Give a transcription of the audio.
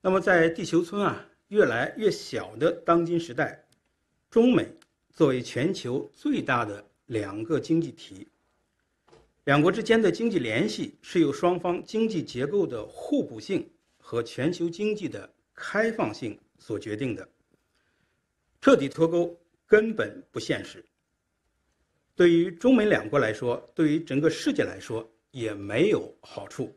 那么，在地球村啊越来越小的当今时代，中美作为全球最大的两个经济体，两国之间的经济联系是由双方经济结构的互补性和全球经济的开放性所决定的。彻底脱钩根本不现实，对于中美两国来说，对于整个世界来说也没有好处。